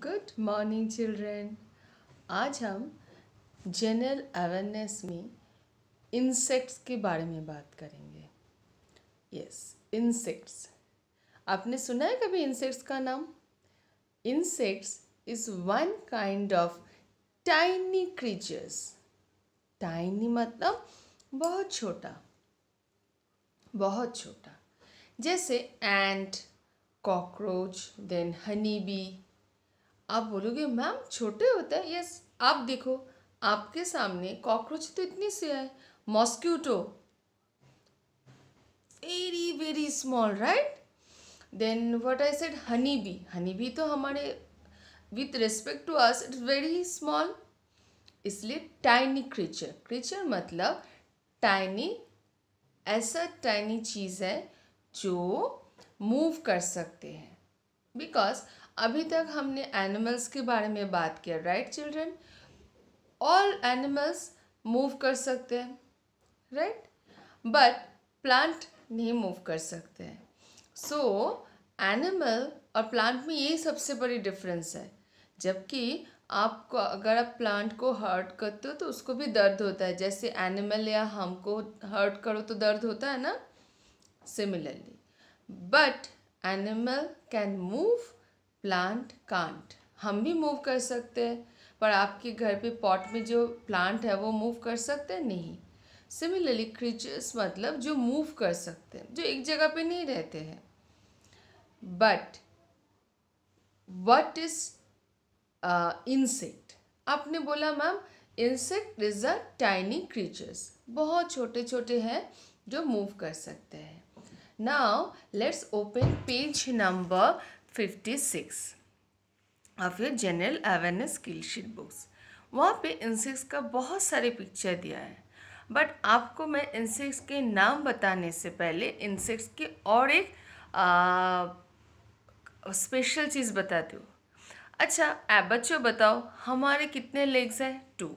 Good morning children आज हम general awareness में इंसेक्ट्स के बारे में बात करेंगे यस इंसेक्ट्स आपने सुना है कभी इंसेक्ट्स का नाम insects is one kind of tiny creatures tiny मतलब बहुत छोटा बहुत छोटा जैसे ant cockroach then honey bee आप बोलोगे मैम छोटे होते हैं यस आप देखो आपके सामने कॉकरोच तो इतनी सी है mosquito very very small right then what I said honey bee honey bee तो हमारे with respect to us it's very small इसलिए टाइनी क्रीचर क्रीचर मतलब टाइनी ऐसा टाइनी चीज़ है जो मूव कर सकते हैं बिकॉज अभी तक हमने एनिमल्स के बारे में बात किया right children all animals move कर सकते हैं राइट बट प्लांट नहीं मूव कर सकते हैं सो एनिमल और प्लांट में यही सबसे बड़ी डिफरेंस है जबकि आपको अगर आप प्लांट को हर्ट करते हो तो उसको भी दर्द होता है जैसे एनिमल या हमको हर्ट करो तो दर्द होता है ना similarly but animal can move plant can't हम भी मूव कर सकते हैं पर आपके घर पे पॉट में जो प्लांट है वो मूव कर सकते हैं नहीं सिमिलरली क्रीचर्स मतलब जो मूव कर सकते हैं जो एक जगह पे नहीं रहते हैं बट वट इज इंसेक्ट आपने बोला ma'am insect is a tiny creatures बहुत छोटे छोटे हैं जो मूव कर सकते हैं now let's open page number fifty six of your general awareness skill sheet books वहाँ पे इंसेक्ट्स का बहुत सारे पिक्चर दिया है बट आपको मैं इंसेक्ट्स के नाम बताने से पहले इंसेक्ट्स के और एक स्पेशल चीज़ बताती हूँ अच्छा आप बच्चों बताओ हमारे कितने लेग्स हैं टू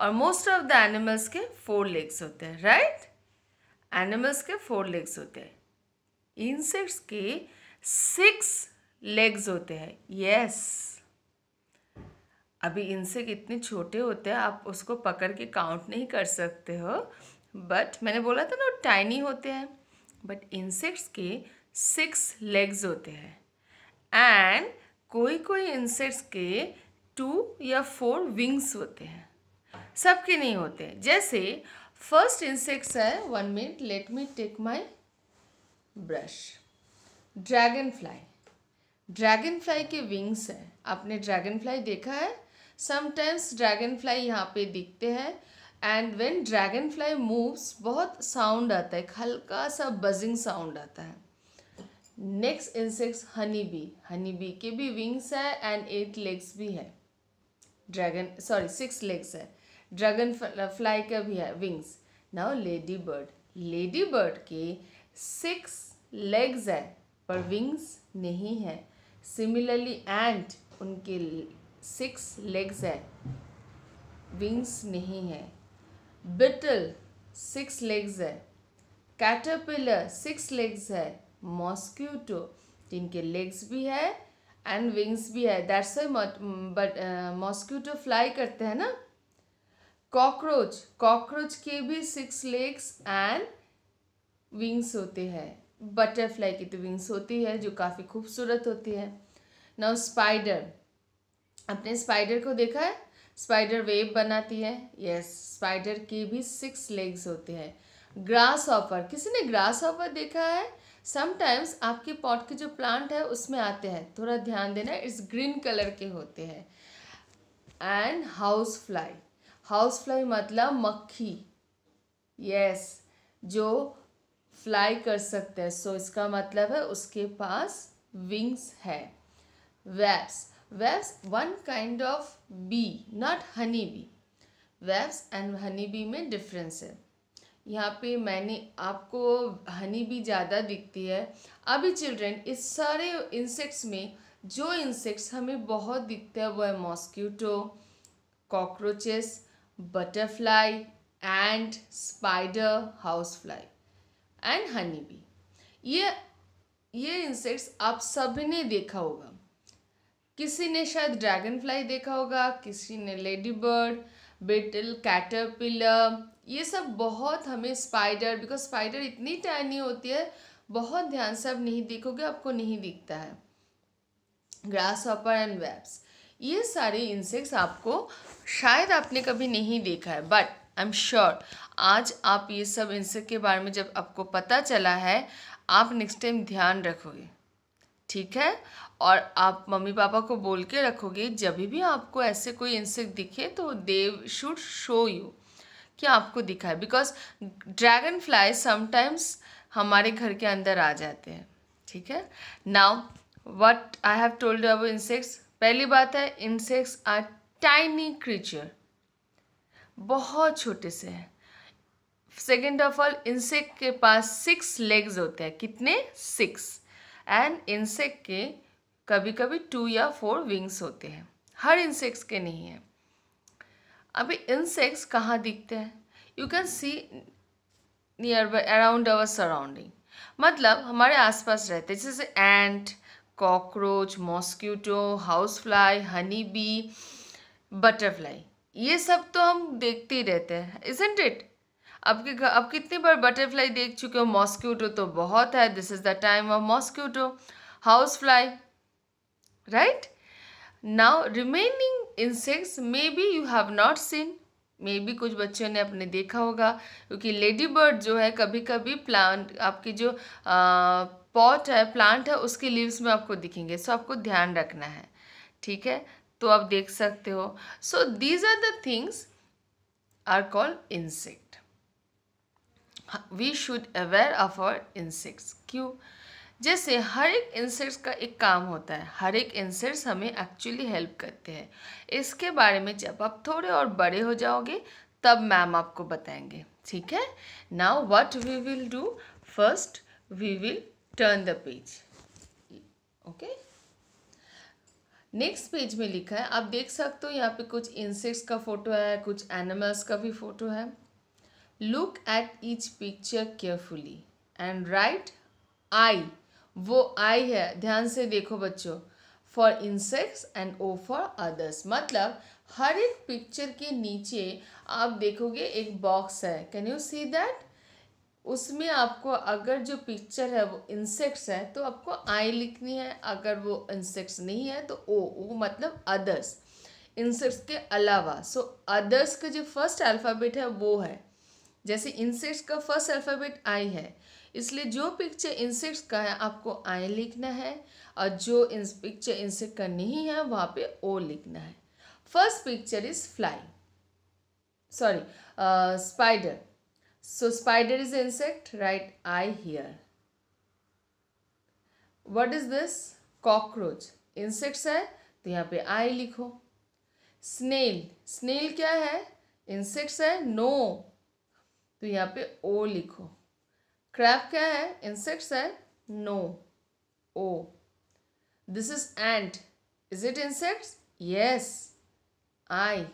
और मोस्ट ऑफ द एनिमल्स के फोर लेग्स होते हैं राइट एनिमल्स के फोर लेग्स होते हैं इंसेक्ट्स के सिक्स लेग्स होते हैं यस अभी इनसे कितने छोटे होते हैं आप उसको पकड़ के काउंट नहीं कर सकते हो बट मैंने बोला था ना टाइनी होते हैं बट इंसेक्ट्स के सिक्स लेग्स होते हैं एंड कोई कोई इंसेक्ट्स के टू या फोर विंग्स होते हैं सबके नहीं होते हैं। जैसे फर्स्ट इंसेक्ट्स है one minute let me take my brush dragon fly dragon fly के विंग्स हैं आपने ड्रैगन फ्लाई देखा है समटाइम्स ड्रैगन फ्लाई यहाँ पे दिखते हैं and when dragon fly moves बहुत साउंड आता है हल्का सा बजिंग साउंड आता है next insects honey bee honey bee के भी विंग्स है एंड एट लेग्स भी है ड्रैगन सॉरी सिक्स लेग्स है ड्रैगन फ्लाई का भी है wings now lady bird lady bird के सिक्स लेग्स है पर विंग्स नहीं है सिमिलरली एंट उनके सिक्स लेग्स है विंग्स नहीं है बिटल सिक्स लेग्स है कैटरपिलर सिक्स लेग्स है मॉस्क्यूटो जिनके लेग्स भी है एंड विंग्स भी है that's why but mosquito fly करते हैं ना कॉकरोच कॉकरोच के भी सिक्स लेग्स एंड विंग्स होते हैं बटरफ्लाई की तो विंग्स होती है जो काफ़ी खूबसूरत होती है नाउ स्पाइडर अपने स्पाइडर को देखा है स्पाइडर वेब बनाती है यस स्पाइडर की भी सिक्स लेग्स होते हैं ग्रास ऑफर किसी ने ग्रास ऑफर देखा है समटाइम्स आपके पॉट के जो प्लांट है उसमें आते हैं थोड़ा ध्यान देना इट्स ग्रीन कलर के होते हैं and house fly house fly मतलब मक्खी यस yes, जो फ्लाई कर सकते हैं सो so, इसका मतलब है उसके पास विंग्स है webs webs one kind of bee not honey bee webs and honey bee में डिफरेंस है यहाँ पे मैंने आपको हनी भी ज़्यादा दिखती है अभी चिल्ड्रेन इस सारे इंसेक्ट्स में जो इंसेक्ट्स हमें बहुत दिखते हैं वो है mosquito cockroaches butterfly and spider house fly and honey bee ये ये इंसेक्ट्स आप सभी ने देखा होगा किसी ने शायद ड्रैगन फ्लाई देखा होगा किसी ने लेडी बर्ड बेटल कैटरपिलर ये सब बहुत हमें स्पाइडर बिकॉज स्पाइडर इतनी टाइनी होती है बहुत ध्यान से आप नहीं देखोगे आपको नहीं दिखता है ग्रास ऑपर एंड वेब्स ये सारे इंसेक्ट्स आपको शायद आपने कभी नहीं देखा है बट आई एम श्योर आज आप ये सब इनसे के बारे में जब आपको पता चला है आप नेक्स्ट टाइम ध्यान रखोगे ठीक है और आप मम्मी पापा को बोल के रखोगे जब भी आपको ऐसे कोई इंसेक्ट दिखे तो देव शुड शो यू कि आपको दिखा है बिकॉज ड्रैगन फ्लाई समटाइम्स हमारे घर के अंदर आ जाते हैं ठीक है now what I have told अब इंसेक्ट्स पहली बात है इंसेक्ट्स आर टाइनी क्रीचर बहुत छोटे से हैं सेकेंड ऑफ ऑल इंसेक्ट के पास सिक्स लेग्स होते हैं कितने सिक्स एंड इंसेक्ट के कभी कभी टू या फोर विंग्स होते हैं हर इंसेक्ट्स के नहीं है अभी इंसेक्ट्स कहाँ दिखते हैं you can see nearby around our surrounding मतलब हमारे आसपास रहते हैं जैसे ant cockroach mosquito house fly honey bee butterfly ये सब तो हम देखते ही रहते हैं इजेंट इट आपके घर आप कितनी बार बटरफ्लाई देख चुके हो मॉस्क्यूटो तो बहुत है this is the time of mosquito house fly right now remaining insects may be you have not seen may be कुछ बच्चों ने अपने देखा होगा क्योंकि लेडी बर्ड जो है कभी कभी प्लांट आपकी जो पॉट है प्लांट है उसके लीव्स में आपको दिखेंगे सो आपको ध्यान रखना है ठीक है तो आप देख सकते हो so these are the things are called insect we should aware of our insects क्यों जैसे हर एक इंसेक्ट्स का एक काम होता है हर एक इंसेक्ट्स हमें एक्चुअली हेल्प करते हैं इसके बारे में जब आप थोड़े और बड़े हो जाओगे तब मैम आपको बताएंगे ठीक है now what we will do first we will turn the page okay next page में लिखा है आप देख सकते हो यहाँ पे कुछ इंसेक्ट्स का फोटो है कुछ एनिमल्स का भी फोटो है look at each picture carefully and write I वो आई है ध्यान से देखो बच्चों for insects and O for others मतलब हर एक पिक्चर के नीचे आप देखोगे एक बॉक्स है कैन यू सी दैट उसमें आपको अगर जो पिक्चर है वो इंसेक्ट्स है तो आपको आई लिखनी है अगर वो इंसेक्ट्स नहीं है तो ओ वो मतलब अदर्स इंसेक्ट्स के अलावा सो so, अदर्स का जो फर्स्ट अल्फ़ाबेट है वो है जैसे इंसेक्ट्स का फर्स्ट अल्फ़ाबेट आई है इसलिए जो पिक्चर इंसेक्ट्स का है आपको आई लिखना है और जो पिक्चर इंसेक्ट का नहीं है वहाँ पे ओ लिखना है first picture is fly sorry spider so spider is insect right I here what is this cockroach insects है तो यहाँ पे आई लिखो स्नेल स्नेल क्या है इंसेक्ट्स है नो no. तो यहाँ पे ओ लिखो क्रैप क्या है इंसेक्ट्स है no O this is ant is it insects yes I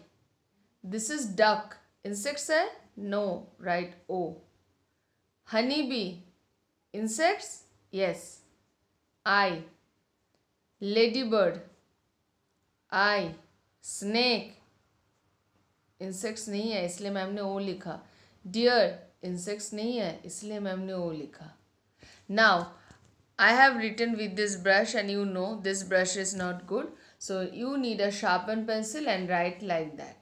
this is duck insects है no right O honey bee insects yes I lady bird I snake insects नहीं है इसलिए मैम ने ओ लिखा dear insects नहीं है इसलिए ma'am ने ओ लिखा now I have written with this brush and you know this brush is not good so you need a sharpen pencil and write like that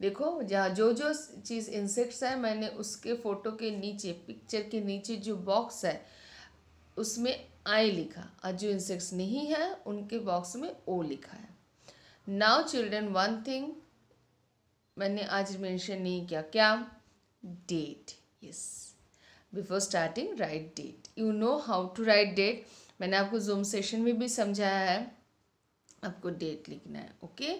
देखो जहाँ जो जो चीज़ इंसेक्ट्स है मैंने उसके फ़ोटो के नीचे पिक्चर के नीचे जो बॉक्स है उसमें आई लिखा और जो इंसेक्ट्स नहीं है उनके बॉक्स में ओ लिखा है नाउ चिल्ड्रन वन थिंग मैंने आज मेंशन नहीं किया क्या date yes before starting write date you know how to write date मैंने आपको zoom session में भी समझाया है आपको date लिखना है okay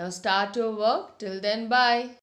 now start your work till then bye